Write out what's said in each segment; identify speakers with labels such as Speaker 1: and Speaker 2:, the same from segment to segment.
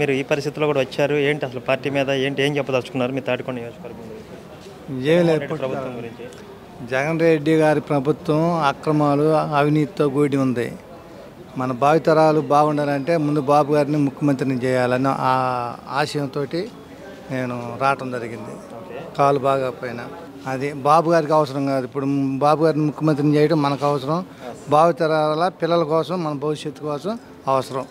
Speaker 1: మీరు ఈ పరిస్థితిలో కూడా వచ్చారు ఏంటి అసలు పార్టీ మీద ఏంటి ఏం చెప్పదలుచుకున్నారు మీ తాటికొండ నియోజకవర్గం
Speaker 2: ఏం లేదు ప్రభుత్వం గురించి జగన్ రెడ్డి గారి ప్రభుత్వం అక్రమాలు అవినీతితో కూడి ఉంది మన భావితరాలు బాగుండాలంటే ముందు బాబు గారిని ముఖ్యమంత్రిని చేయాలని ఆ ఆశయంతో నేను రావటం జరిగింది కాలు బాగాపోయినా అది బాబు గారికి అవసరం కాదు ఇప్పుడు బాబు గారిని ముఖ్యమంత్రిని చేయడం మనకు అవసరం భావితరాల పిల్లల కోసం మన భవిష్యత్తు కోసం అవసరం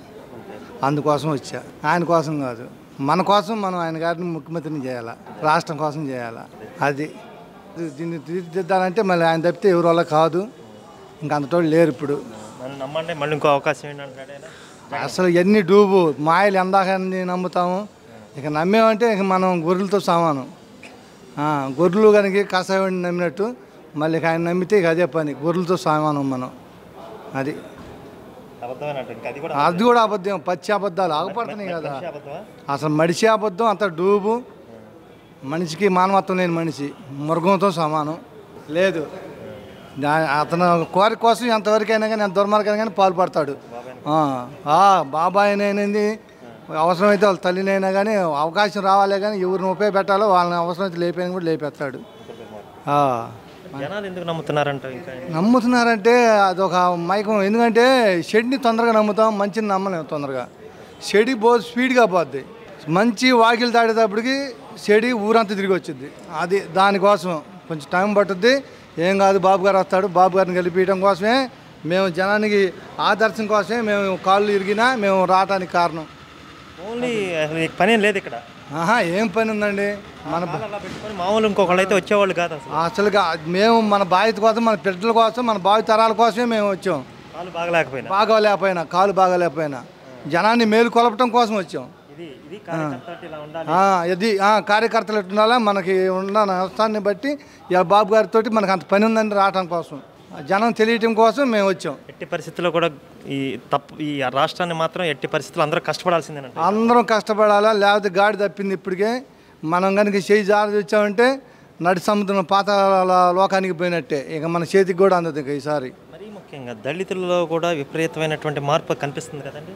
Speaker 2: అందుకోసం వచ్చా ఆయన కోసం కాదు మన కోసం మనం ఆయన గారిని ముఖ్యమంత్రిని చేయాలా రాష్ట్రం కోసం చేయాలా అది దీన్ని తీర్చిదిద్దాలంటే మళ్ళీ ఆయన తప్పితే ఎవరి వల్ల కాదు ఇంకా అంతటోళ్ళు లేరు ఇప్పుడు
Speaker 1: మళ్ళీ ఇంకో అవకాశం
Speaker 2: అసలు ఎన్ని డూబు మాయలు ఎందాక నమ్ముతాము ఇక నమ్మేమంటే ఇక మనం గొర్రెలతో సమానం గొర్రెలు కనుక కాసాయవాడిని నమ్మినట్టు మళ్ళీ ఆయన నమ్మితే ఇక అదే పని గొర్రెలతో సమానం మనం అది అది కూడా అబద్ధం పచ్చి అబద్ధాలు ఆగపడుతున్నాయి కదా అసలు మడిచి అబద్ధం అంత డూబు మనిషికి మానవత్వం లేని మనిషి మృగంతో సమానం లేదు అతను కోరిక కోసం ఎంతవరకైనా కానీ ఎంత దుర్మార్గం కానీ పాల్పడతాడు బాబాయ్ అనేది అవసరమైతే వాళ్ళ తల్లినైనా కానీ అవకాశం రావాలి కానీ ఎవరిని ఉపయోగపెట్టాలో వాళ్ళని అవసరమైతే లేపేయని కూడా లేపేస్తాడు నమ్ముతున్నారంటే అదొక మైకం ఎందుకంటే షెడ్ని తొందరగా నమ్ముతాం మంచిని నమ్మలేము తొందరగా షెడి బో స్పీడ్గా పోద్ది మంచి వాకిలు దాటేటప్పటికి చెడి ఊరంతా తిరిగి వచ్చింది అది దానికోసం కొంచెం టైం పట్టుద్ది ఏం కాదు బాబు గారు వస్తాడు బాబు గారిని గెలిపించడం కోసమే మేము జనానికి ఆదర్శం కోసమే మేము కాళ్ళు ఇరిగినా మేము రావడానికి కారణం
Speaker 1: ఓన్లీ పని లేదు ఇక్కడ
Speaker 2: ఆహా ఏం పని ఉందండి మన మామూలు ఇంకొకళ్ళు అయితే వచ్చేవాళ్ళు కాదు అసలు మేము మన బాధ్యత కోసం మన పిల్లల కోసం మన బావి తరాల కోసమే మేము వచ్చాం కాలు బాగలేకపోయినా బాగోలేకపోయినా కాలు బాగలేకపోయినా జనాన్ని మేలు కొలపటం కోసం వచ్చాం ఇది కార్యకర్తలు ఎట్టుండాలా మనకి ఉన్న అవసరాన్ని బట్టి ఇలా బాబు గారితో మనకు అంత పని ఉందండి రావటం కోసం జనం తెలియటం కోసం మేము వచ్చాం
Speaker 1: ఎట్టి పరిస్థితుల్లో కూడా ఈ తప్పు ఈ రాష్ట్రాన్ని మాత్రం ఎట్టి పరిస్థితుల్లో అందరూ కష్టపడాల్సిందే
Speaker 2: అందరం కష్టపడాలా లేకపోతే గాడి తప్పింది ఇప్పటికే మనం కనుక చేయి జాగ్రత్త వచ్చామంటే నడి సముద్రం పాత లోకానికి పోయినట్టే ఇక మన చేతికి కూడా అందదు ఈసారి మరీ
Speaker 1: ముఖ్యంగా దళితుల్లో కూడా విపరీతమైనటువంటి మార్పు కనిపిస్తుంది కదండి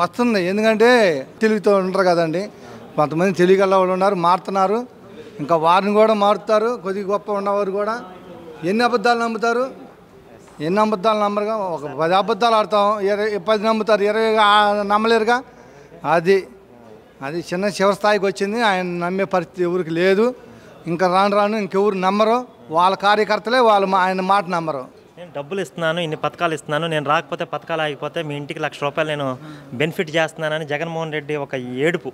Speaker 2: వస్తుంది ఎందుకంటే తెలివితో ఉంటారు కదండి కొంతమంది తెలుగు వాళ్ళు ఉన్నారు మారుతున్నారు ఇంకా వారిని కూడా మారుతారు కొద్దిగా గొప్ప ఉన్నవారు కూడా ఎన్ని అబద్ధాలు నమ్ముతారు ఎన్ని అబద్ధాలు నమ్మరుగా ఒక పది అబద్ధాలు ఆడతాం ఇరవై పది నమ్ముతారు ఇరవై నమ్మలేరుగా అది అది చిన్న శివస్థాయికి స్థాయికి వచ్చింది ఆయన నమ్మే పరిస్థితి ఎవరికి లేదు ఇంకా రాను రాను ఇంకెవరు నమ్మరు వాళ్ళ కార్యకర్తలే వాళ్ళు ఆయన మాట నమ్మరు
Speaker 1: నేను డబ్బులు ఇస్తున్నాను ఇన్ని పథకాలు ఇస్తున్నాను నేను రాకపోతే పథకాలు ఆగిపోతే మీ ఇంటికి లక్ష రూపాయలు నేను బెనిఫిట్ చేస్తున్నానని జగన్మోహన్ రెడ్డి
Speaker 2: ఒక ఏడుపు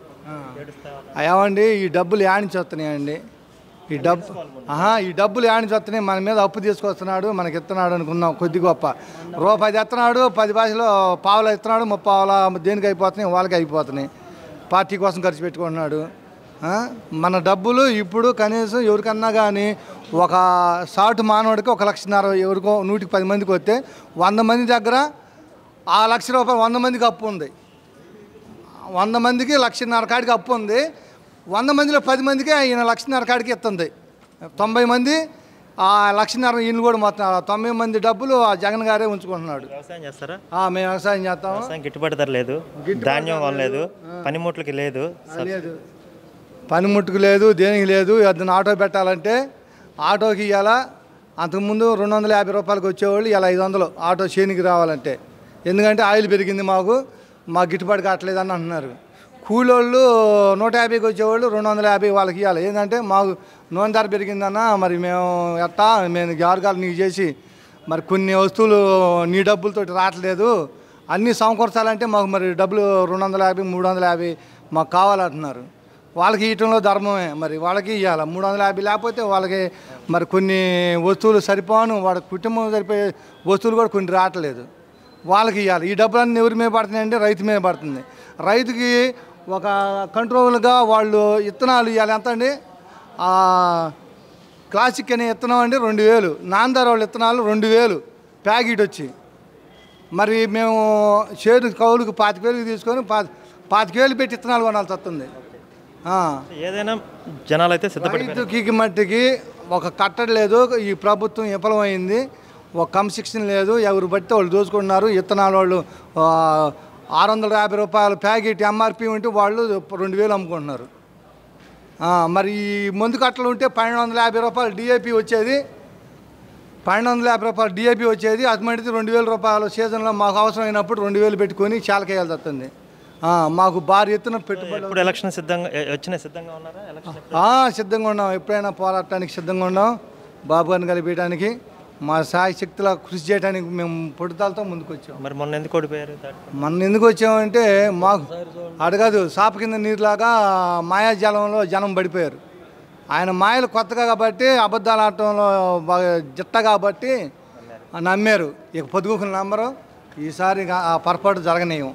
Speaker 2: ఏమండి ఈ డబ్బులు యాడించి వస్తున్నాయండి ఈ డబ్బు ఈ డబ్బులు యాడికి వస్తున్నాయి మన మీద అప్పు తీసుకొస్తున్నాడు మనకి ఇస్తున్నాడు అనుకున్నాం కొద్ది గొప్ప రూపాయి తెస్తున్నాడు పది భాషలో పావులు ఇస్తున్నాడు పావుల దేనికి అయిపోతున్నాయి వాళ్ళకి అయిపోతున్నాయి పార్టీ కోసం ఖర్చు పెట్టుకున్నాడు మన డబ్బులు ఇప్పుడు కనీసం ఎవరికన్నా కానీ ఒక సాటు మానవుడికి ఒక లక్షన్నర ఎవరికో నూటికి పది మందికి వస్తే వంద మంది దగ్గర ఆ లక్ష రూపాయలు వంద మందికి అప్పు ఉంది వంద మందికి లక్షన్నర కాడికి అప్పు ఉంది వంద మందిలో పది మందికి ఈయన లక్షన్నర కాడికి ఎత్తుంది తొంభై మంది ఆ లక్షన్నర ఇల్లు కూడా మొత్తం తొంభై మంది డబ్బులు ఆ జగన్ గారే ఉంచుకుంటున్నాడు వ్యవసాయం
Speaker 1: చేస్తారా మేము వ్యవసాయం చేస్తాం గిట్టుబాటు ధర లేదు ధాన్యం లేదు
Speaker 2: పనిముట్లకి లేదు పనిముట్టుకు లేదు దేనికి లేదు అతను ఆటో పెట్టాలంటే ఆటోకి ఇవ్వాలా అంతకుముందు రెండు వందల యాభై రూపాయలకు వచ్చేవాళ్ళు ఇలా ఐదు వందలు ఆటో చేనికి రావాలంటే ఎందుకంటే ఆయిల్ పెరిగింది మాకు మాకు గిట్టుబాటు కావట్లేదు అని అంటున్నారు కూలోళ్ళు నూట యాభైకి వచ్చేవాళ్ళు రెండు వందల యాభై వాళ్ళకి ఇవ్వాలి ఏంటంటే మాకు నూనె ధర పెరిగిందన్నా మరి మేము ఎట్టా మేము జాగ్రత్తలు నీకు చేసి మరి కొన్ని వస్తువులు నీ డబ్బులతో రావట్లేదు అన్నీ సమకూర్చాలంటే మాకు మరి డబ్బులు రెండు వందల యాభై మూడు వందల యాభై మాకు కావాలంటున్నారు వాళ్ళకి ఇవ్వటంలో ధర్మమే మరి వాళ్ళకి ఇవ్వాలి మూడు వందల యాభై లేకపోతే వాళ్ళకి మరి కొన్ని వస్తువులు సరిపోను వాళ్ళ కుటుంబం సరిపోయే వస్తువులు కూడా కొన్ని రావట్లేదు వాళ్ళకి ఇవ్వాలి ఈ డబ్బులన్నీ ఎవరి మీద పడుతున్నాయంటే రైతు మీద పడుతుంది రైతుకి ఒక కంట్రోల్గా వాళ్ళు ఇత్తనాలు ఇవ్వాలి ఎంత అండి క్లాసిక్ అనే ఇత్తనం అండి రెండు వేలు నాందర వాళ్ళ ఇత్తనాలు రెండు వేలు ప్యాకెట్ వచ్చి మరి మేము షేరు కౌలుకు పాతిక వేలు తీసుకొని పా పాతిక వేలు పెట్టి ఇత్తనాలు కొనాల్సి వస్తుంది ఏదైనా
Speaker 1: జనాలు అయితే రైతుకి
Speaker 2: మట్టికి ఒక కట్టడి లేదు ఈ ప్రభుత్వం విఫలమైంది ఒక క్రమశిక్షణ లేదు ఎవరు బట్టి వాళ్ళు చూసుకుంటున్నారు ఇత్తనాలు వాళ్ళు ఆరు వందల యాభై రూపాయల ప్యాకెట్ ఎంఆర్పి ఉంటే వాళ్ళు రెండు వేలు అమ్ముకుంటున్నారు మరి ఈ మందు కట్టలు ఉంటే పన్నెండు వందల యాభై రూపాయలు డిఏపి వచ్చేది పన్నెండు వందల యాభై రూపాయలు డిఏపి వచ్చేది అటువంటిది రెండు వేల రూపాయలు సీజన్లో మాకు అవసరమైనప్పుడు రెండు వేలు పెట్టుకొని చాలకేయాల్సి వస్తుంది మాకు భారీ ఎత్తున పెట్టుబడి ఎలక్షన్ సిద్ధంగా వచ్చిన సిద్ధంగా
Speaker 1: ఉన్నారా
Speaker 2: సిద్ధంగా ఉన్నాం ఎప్పుడైనా పోరాటానికి సిద్ధంగా ఉన్నాం బాబు గారిని కలిపేయడానికి మా శక్తుల కృషి చేయడానికి మేము పొడితాలతో ముందుకు వచ్చాం మరి మొన్న ఎందుకు ఓడిపోయారు మొన్న ఎందుకు వచ్చామంటే మాకు అడగదు సాప కింద నీరులాగా మాయాజాలంలో జనం పడిపోయారు ఆయన మాయలు కొత్తగా కాబట్టి అబద్ధాలు ఆడటంలో బాగా కాబట్టి నమ్మారు ఇక పొదుగుకున్న నమ్మరు ఈసారి ఆ పొరపాటు జరగనీయం